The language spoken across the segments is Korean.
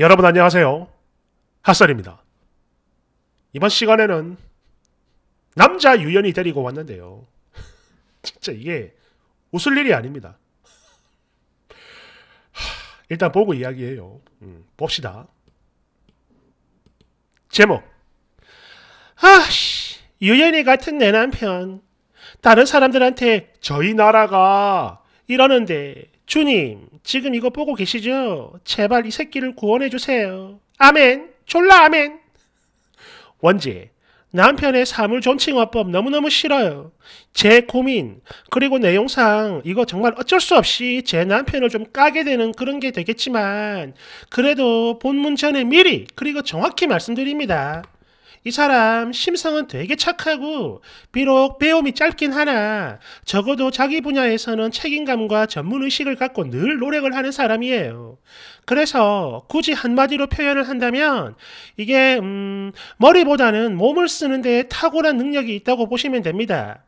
여러분 안녕하세요. 핫설입니다. 이번 시간에는 남자 유연이 데리고 왔는데요. 진짜 이게 웃을 일이 아닙니다. 일단 보고 이야기해요. 음, 봅시다. 제목 아씨 유연이 같은 내 남편 다른 사람들한테 저희 나라가 이러는데 주님, 지금 이거 보고 계시죠? 제발 이 새끼를 구원해 주세요. 아멘. 졸라 아멘. 원지, 남편의 사물 존칭화법 너무너무 싫어요. 제 고민, 그리고 내용상 이거 정말 어쩔 수 없이 제 남편을 좀 까게 되는 그런 게 되겠지만, 그래도 본문 전에 미리, 그리고 정확히 말씀드립니다. 이 사람 심성은 되게 착하고 비록 배움이 짧긴 하나 적어도 자기 분야에서는 책임감과 전문의식을 갖고 늘 노력을 하는 사람이에요. 그래서 굳이 한마디로 표현을 한다면 이게 음, 머리보다는 몸을 쓰는 데 탁월한 능력이 있다고 보시면 됩니다.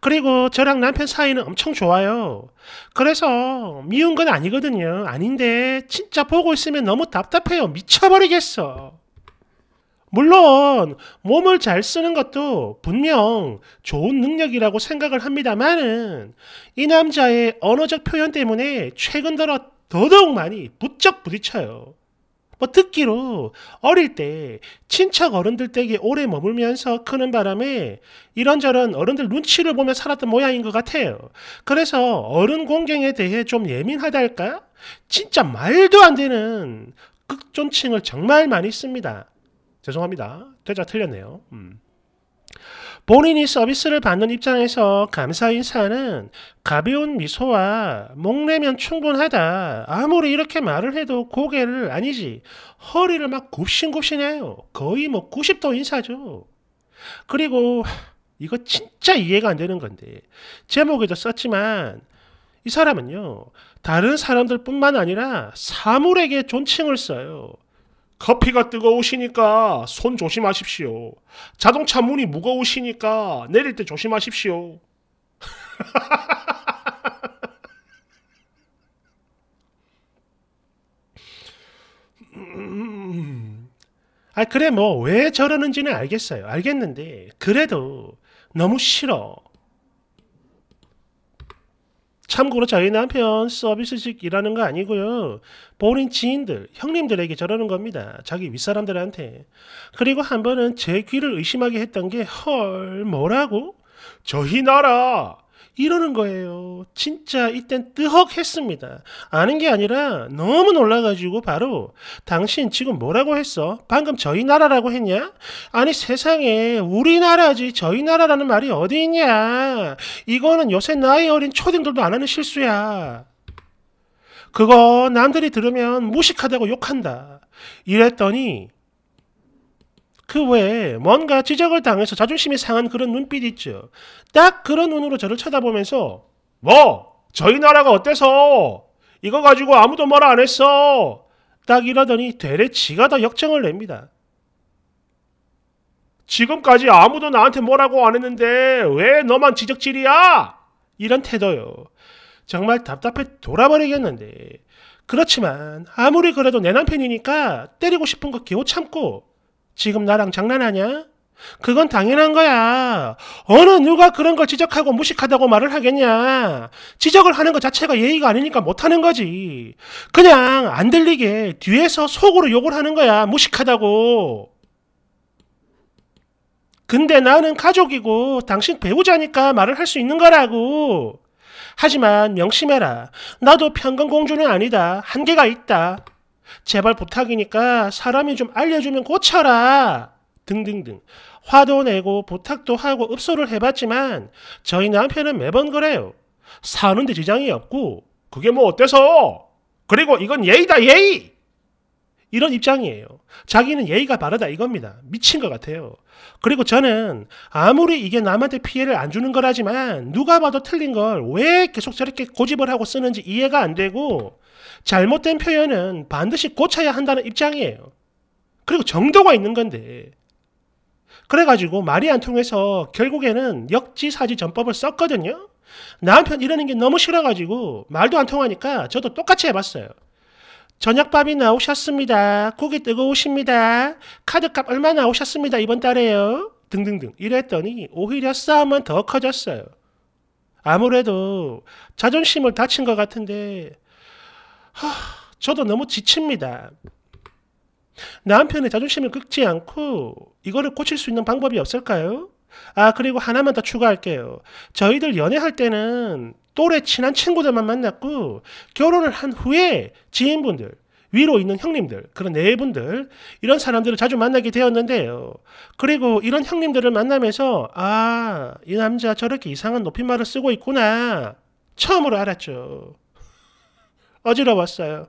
그리고 저랑 남편 사이는 엄청 좋아요. 그래서 미운 건 아니거든요. 아닌데 진짜 보고 있으면 너무 답답해요. 미쳐버리겠어. 물론 몸을 잘 쓰는 것도 분명 좋은 능력이라고 생각을 합니다만은 이 남자의 언어적 표현 때문에 최근 들어 더더욱 많이 부쩍 부딪혀요. 뭐 듣기로 어릴 때 친척 어른들 댁에 오래 머물면서 크는 바람에 이런저런 어른들 눈치를 보며 살았던 모양인 것 같아요. 그래서 어른 공경에 대해 좀 예민하달까? 진짜 말도 안 되는 극존칭을 정말 많이 씁니다. 죄송합니다. 대자 틀렸네요. 음. 본인이 서비스를 받는 입장에서 감사 인사는 가벼운 미소와 목내면 충분하다. 아무리 이렇게 말을 해도 고개를 아니지 허리를 막 굽신굽신해요. 거의 뭐 90도 인사죠. 그리고 이거 진짜 이해가 안 되는 건데 제목에도 썼지만 이 사람은요 다른 사람들뿐만 아니라 사물에게 존칭을 써요. 커피가 뜨거우시니까 손 조심하십시오. 자동차 문이 무거우시니까 내릴 때 조심하십시오. 아, 그래, 뭐, 왜 저러는지는 알겠어요. 알겠는데, 그래도 너무 싫어. 참고로 저희 남편 서비스직 일하는 거 아니고요. 본인 지인들, 형님들에게 저러는 겁니다. 자기 윗사람들한테. 그리고 한 번은 제 귀를 의심하게 했던 게 헐, 뭐라고? 저희 나라 이러는 거예요. 진짜 이땐 뜨헉했습니다. 아는 게 아니라 너무 놀라가지고 바로 당신 지금 뭐라고 했어? 방금 저희 나라라고 했냐? 아니 세상에 우리나라지 저희 나라라는 말이 어디 있냐? 이거는 요새 나이 어린 초딩들도 안 하는 실수야. 그거 남들이 들으면 무식하다고 욕한다. 이랬더니 그 외에 뭔가 지적을 당해서 자존심이 상한 그런 눈빛 있죠. 딱 그런 눈으로 저를 쳐다보면서 뭐 저희 나라가 어때서 이거 가지고 아무도 뭐라 안 했어. 딱 이러더니 되레 지가 다 역정을 냅니다. 지금까지 아무도 나한테 뭐라고 안 했는데 왜 너만 지적질이야? 이런 태도요. 정말 답답해 돌아버리겠는데. 그렇지만 아무리 그래도 내 남편이니까 때리고 싶은 거 겨우 참고 지금 나랑 장난하냐? 그건 당연한 거야. 어느 누가 그런 걸 지적하고 무식하다고 말을 하겠냐. 지적을 하는 것 자체가 예의가 아니니까 못하는 거지. 그냥 안 들리게 뒤에서 속으로 욕을 하는 거야. 무식하다고. 근데 나는 가족이고 당신 배우자니까 말을 할 수 있는 거라고. 하지만 명심해라. 나도 평강공주는 아니다. 한계가 있다. 제발 부탁이니까 사람이 좀 알려주면 고쳐라. 등등등. 화도 내고 부탁도 하고 읍소를 해봤지만 저희 남편은 매번 그래요. 사는데 지장이 없고 그게 뭐 어때서? 그리고 이건 예의다 예의! 이런 입장이에요. 자기는 예의가 바르다 이겁니다. 미친 것 같아요. 그리고 저는 아무리 이게 남한테 피해를 안 주는 거라지만 누가 봐도 틀린 걸 왜 계속 저렇게 고집을 하고 쓰는지 이해가 안 되고 잘못된 표현은 반드시 고쳐야 한다는 입장이에요. 그리고 정도가 있는 건데. 그래가지고 말이 안 통해서 결국에는 역지사지 전법을 썼거든요. 남편 이러는 게 너무 싫어가지고 말도 안 통하니까 저도 똑같이 해봤어요. 저녁밥이 나오셨습니다. 고기 뜨거우십니다. 카드값 얼마 나오셨습니다. 이번 달에요. 등등등 이랬더니 오히려 싸움은 더 커졌어요. 아무래도 자존심을 다친 것 같은데 하, 저도 너무 지칩니다. 남편의 자존심을 긁지 않고 이거를 고칠 수 있는 방법이 없을까요? 아, 그리고 하나만 더 추가할게요. 저희들 연애할 때는 또래 친한 친구들만 만났고 결혼을 한 후에 지인분들, 위로 있는 형님들, 그런 내분들, 네 이런 사람들을 자주 만나게 되었는데요. 그리고 이런 형님들을 만나면서, 아, 이 남자 저렇게 이상한 높임말을 쓰고 있구나. 처음으로 알았죠. 어지러웠어요.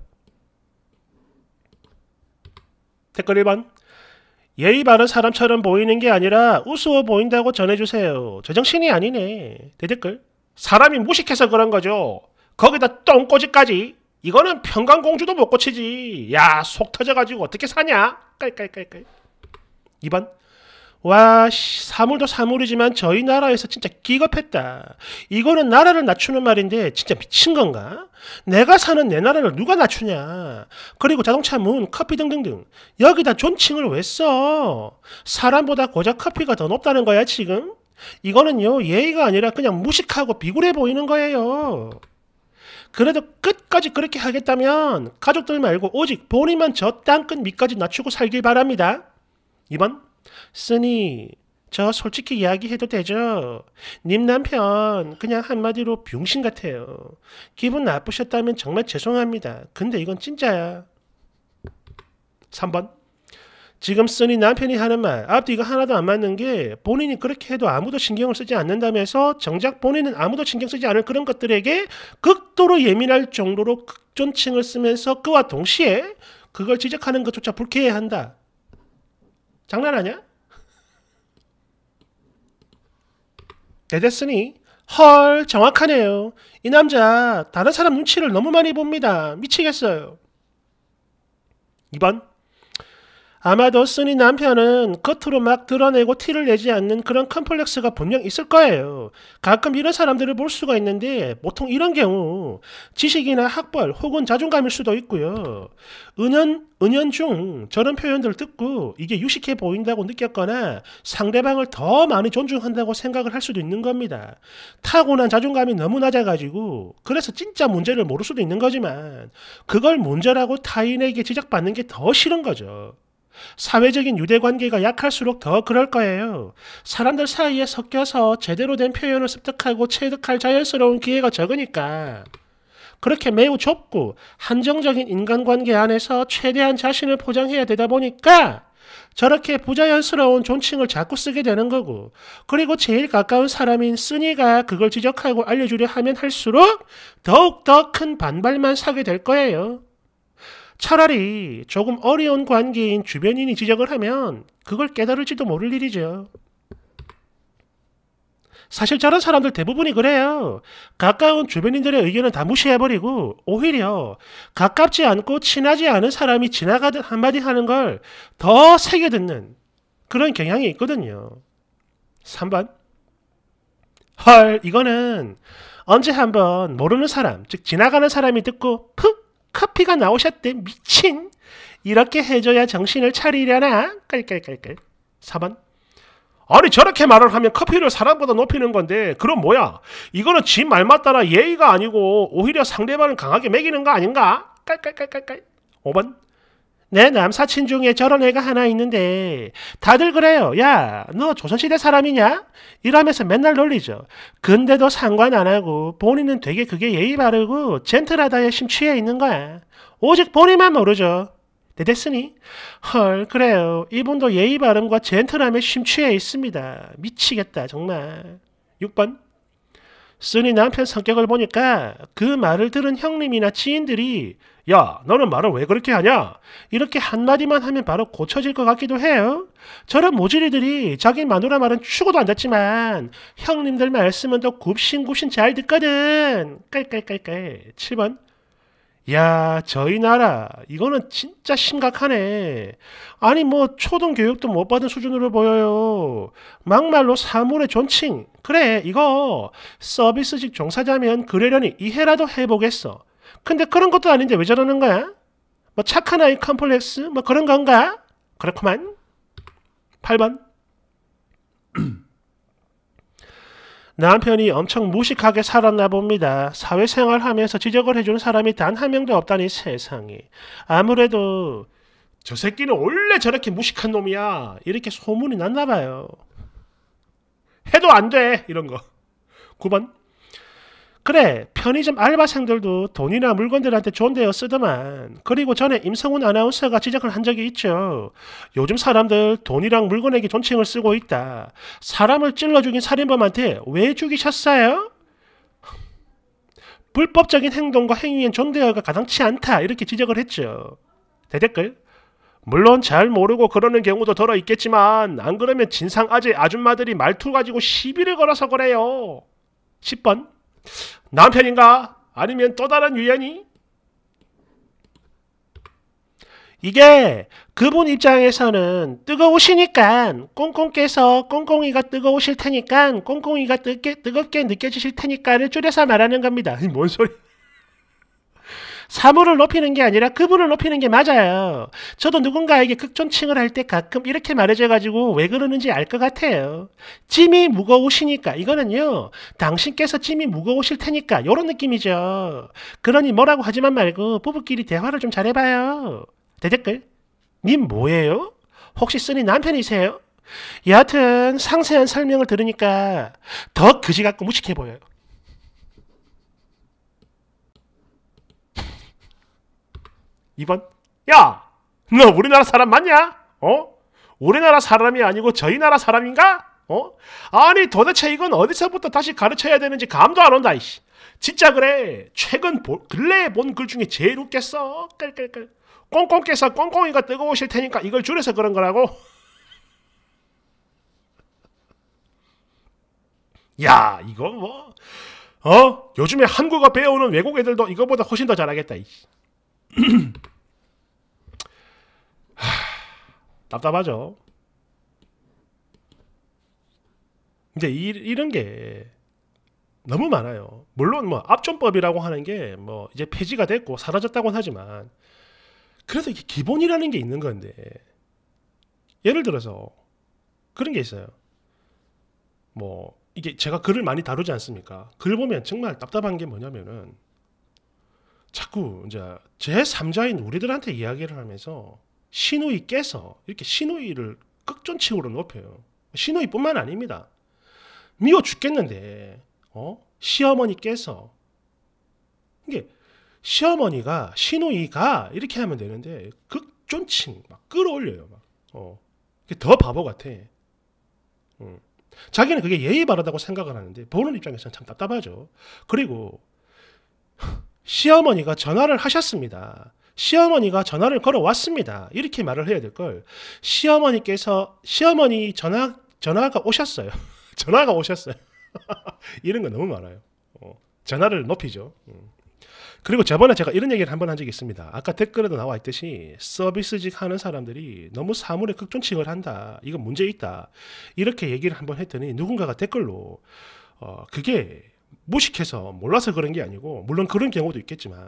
댓글 1번. 예의 바른 사람처럼 보이는 게 아니라 우스워 보인다고 전해주세요. 제정신이 아니네. 대댓글. 네, 사람이 무식해서 그런 거죠. 거기다 똥꼬지까지. 이거는 평강공주도 못 고치지. 야, 속 터져가지고 어떻게 사냐? 깔깔깔깔. 2번. 와, 씨, 사물도 사물이지만 저희 나라에서 진짜 기겁했다. 이거는 나라를 낮추는 말인데 진짜 미친 건가? 내가 사는 내 나라를 누가 낮추냐? 그리고 자동차 문, 커피 등등등. 여기다 존칭을 왜 써? 사람보다 고작 커피가 더 높다는 거야, 지금? 이거는요, 예의가 아니라 그냥 무식하고 비굴해 보이는 거예요. 그래도 끝까지 그렇게 하겠다면 가족들 말고 오직 본인만 저 땅끝 밑까지 낮추고 살길 바랍니다. 2번 쓰니 저 솔직히 이야기해도 되죠? 님 남편 그냥 한마디로 병신 같아요. 기분 나쁘셨다면 정말 죄송합니다. 근데 이건 진짜야. 3번 지금 쓰니 남편이 하는 말 앞뒤가 하나도 안 맞는 게 본인이 그렇게 해도 아무도 신경을 쓰지 않는다면서 정작 본인은 아무도 신경 쓰지 않을 그런 것들에게 극도로 예민할 정도로 극존칭을 쓰면서 그와 동시에 그걸 지적하는 것조차 불쾌해한다. 장난하냐? 데데스니 헐 정확하네요. 이 남자 다른 사람 눈치를 너무 많이 봅니다. 미치겠어요. 2번 아마도 쓰니 남편은 겉으로 막 드러내고 티를 내지 않는 그런 컴플렉스가 분명 있을 거예요. 가끔 이런 사람들을 볼 수가 있는데 보통 이런 경우 지식이나 학벌 혹은 자존감일 수도 있고요. 은연, 은연중 저런 표현들 듣고 이게 유식해 보인다고 느꼈거나 상대방을 더 많이 존중한다고 생각을 할 수도 있는 겁니다. 타고난 자존감이 너무 낮아가지고 그래서 진짜 문제를 모를 수도 있는 거지만 그걸 문제라고 타인에게 지적받는 게 더 싫은 거죠. 사회적인 유대 관계가 약할수록 더 그럴 거예요. 사람들 사이에 섞여서 제대로 된 표현을 습득하고 체득할 자연스러운 기회가 적으니까. 그렇게 매우 좁고 한정적인 인간관계 안에서 최대한 자신을 포장해야 되다 보니까 저렇게 부자연스러운 존칭을 자꾸 쓰게 되는 거고, 그리고 제일 가까운 사람인 쓰니가 그걸 지적하고 알려주려 하면 할수록 더욱더 큰 반발만 사게 될 거예요. 차라리 조금 어려운 관계인 주변인이 지적을 하면 그걸 깨달을지도 모를 일이죠. 사실 저런 사람들 대부분이 그래요. 가까운 주변인들의 의견은 다 무시해버리고 오히려 가깝지 않고 친하지 않은 사람이 지나가듯 한마디 하는 걸 더 세게 듣는 그런 경향이 있거든요. 3번 헐 이거는 언제 한번 모르는 사람 즉 지나가는 사람이 듣고 푹 커피가 나오셨대 미친 이렇게 해줘야 정신을 차리려나 깔깔깔깔 4번 아니 저렇게 말을 하면 커피를 사람보다 높이는 건데 그럼 뭐야 이거는 지 말만 따라 예의가 아니고 오히려 상대방을 강하게 매기는 거 아닌가 깔깔깔깔깔 5번 내 남사친 중에 저런 애가 하나 있는데 다들 그래요. 야, 너 조선시대 사람이냐? 이러면서 맨날 놀리죠. 근데도 상관 안 하고 본인은 되게 그게 예의 바르고 젠틀하다에 심취해 있는 거야. 오직 본인만 모르죠. 내 네, 됐으니? 헐, 그래요. 이분도 예의 바름과 젠틀함에 심취해 있습니다. 미치겠다, 정말. 6번. 쓰니 남편 성격을 보니까 그 말을 들은 형님이나 지인들이 야, 너는 말을 왜 그렇게 하냐? 이렇게 한마디만 하면 바로 고쳐질 것 같기도 해요. 저런 모질이들이 자기 마누라 말은 추고도 안 듣지만 형님들 말씀은 더 굽신굽신 잘 듣거든. 깔깔깔깔. 7번. 야, 저희 나라, 이거는 진짜 심각하네. 아니, 뭐, 초등교육도 못 받은 수준으로 보여요. 막말로 사물의 존칭. 그래, 이거, 서비스직 종사자면 그러려니 이해라도 해보겠어. 근데 그런 것도 아닌데 왜 저러는 거야? 뭐, 착한 아이 컴플렉스? 뭐, 그런 건가? 그렇구만. 8번. 남편이 엄청 무식하게 살았나 봅니다. 사회생활 하면서 지적을 해주는 사람이 단 한 명도 없다니 세상에. 아무래도 저 새끼는 원래 저렇게 무식한 놈이야. 이렇게 소문이 났나 봐요. 해도 안 돼. 이런 거. 9번. 그래 편의점 알바생들도 돈이나 물건들한테 존대어 쓰더만 그리고 전에 임성훈 아나운서가 지적을 한 적이 있죠 요즘 사람들 돈이랑 물건에게 존칭을 쓰고 있다 사람을 찔러 죽인 살인범한테 왜 죽이셨어요? 불법적인 행동과 행위엔 존대어가 가당치 않다 이렇게 지적을 했죠 대댓글 물론 잘 모르고 그러는 경우도 덜어 있겠지만 안 그러면 진상 아재 아줌마들이 말투 가지고 시비를 걸어서 그래요. 10번 남편인가? 아니면 또 다른 유연이? 이게 그분 입장에서는 뜨거우시니까 꽁꽁께서 꽁꽁이가 뜨거우실 테니까 꽁꽁이가 뜨게, 뜨겁게 느껴지실 테니까를 줄여서 말하는 겁니다. 뭔 소리? 사물을 높이는 게 아니라 그분을 높이는 게 맞아요. 저도 누군가에게 극존칭을 할 때 가끔 이렇게 말해줘가지고 왜 그러는지 알 것 같아요. 짐이 무거우시니까 이거는요. 당신께서 짐이 무거우실 테니까 이런 느낌이죠. 그러니 뭐라고 하지만 말고 부부끼리 대화를 좀 잘해봐요. 대댓글 님 뭐예요? 혹시 쓰니 남편이세요? 여하튼 상세한 설명을 들으니까 더 그지 같고 무식해 보여요. 2번 야! 너 우리나라 사람 맞냐? 어? 우리나라 사람이 아니고 저희 나라 사람인가? 어? 아니 도대체 이건 어디서부터 다시 가르쳐야 되는지 감도 안 온다 이씨 진짜 그래 최근 보, 근래에 본 글 중에 제일 웃겠어 깔깔깔 꽁꽁께서 꽁꽁이가 뜨거우실 테니까 이걸 줄여서 그런 거라고 야 이거 뭐 어? 요즘에 한국어 배우는 외국 애들도 이거보다 훨씬 더 잘하겠다 이씨 하, 답답하죠. 근데 이, 이런 게 너무 많아요. 물론 뭐 압존법이라고 하는 게 뭐 이제 폐지가 됐고 사라졌다고는 하지만 그래서 이게 기본이라는 게 있는 건데 예를 들어서 그런 게 있어요. 뭐 이게 제가 글을 많이 다루지 않습니까? 글 보면 정말 답답한 게 뭐냐면은 자꾸 이제 제3자인 우리들한테 이야기를 하면서 신우이 깨서 이렇게 신우이를 극존치으로 높여요. 신우이뿐만 아닙니다. 미워 죽겠는데 어? 시어머니 께서 이게 시어머니가 신우이가 이렇게 하면 되는데 극존칭 막 끌어올려요. 막. 어. 더 바보 같아. 음. 자기는 그게 예의 바르다고 생각을 하는데 보는 입장에서는 참 답답하죠. 그리고 시어머니가 전화를 하셨습니다. 시어머니가 전화를 걸어왔습니다. 이렇게 말을 해야 될 걸. 시어머니께서 시어머니 전화 전화가 오셨어요. 전화가 오셨어요. 이런 거 너무 많아요. 어, 전화를 높이죠. 음. 그리고 저번에 제가 이런 얘기를 한 번 한 적이 있습니다. 아까 댓글에도 나와 있듯이 서비스직 하는 사람들이 너무 사물에 극존칭을 한다. 이거 문제 있다. 이렇게 얘기를 한 번 했더니 누군가가 댓글로 어, 그게 무식해서 몰라서 그런 게 아니고 물론 그런 경우도 있겠지만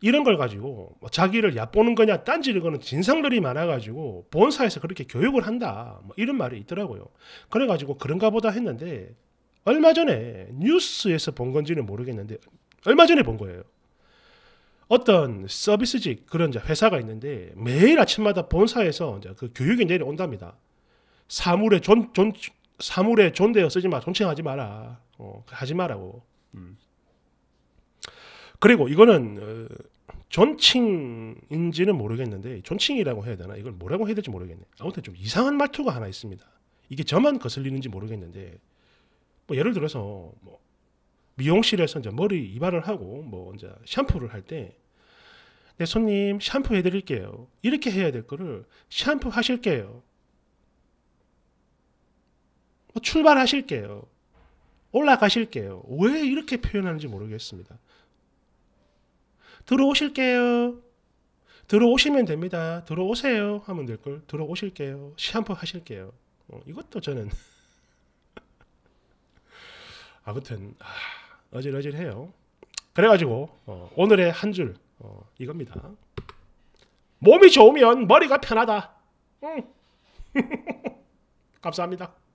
이런 걸 가지고 뭐 자기를 얕보는 거냐 딴지를 거는 진상들이 많아가지고 본사에서 그렇게 교육을 한다 뭐 이런 말이 있더라고요 그래가지고 그런가 보다 했는데 얼마 전에 뉴스에서 본 건지는 모르겠는데 얼마 전에 본 거예요 어떤 서비스직 그런 회사가 있는데 매일 아침마다 본사에서 그 교육이 내려온답니다 사물에 존, 존 사물에 존대어 쓰지 마 존칭하지 마라 어, 하지 마라고. 음. 그리고 이거는 어, 존칭인지는 모르겠는데 존칭이라고 해야 되나? 이걸 뭐라고 해야 될지 모르겠네. 아무튼 좀 이상한 말투가 하나 있습니다. 이게 저만 거슬리는지 모르겠는데 뭐 예를 들어서 뭐 미용실에서 이제 머리 이발을 하고 뭐 이제 샴푸를 할때내 손님 샴푸 해드릴게요. 이렇게 해야 될 거를 샴푸 하실게요. 뭐 출발하실게요. 올라가실게요. 왜 이렇게 표현하는지 모르겠습니다. 들어오실게요. 들어오시면 됩니다. 들어오세요. 하면 될 걸. 들어오실게요. 시한 하실게요. 어, 이것도 저는. 아무튼, 아, 어질어질해요. 그래가지고, 어, 오늘의 한 줄, 어, 이겁니다. 몸이 좋으면 머리가 편하다. 응. 감사합니다.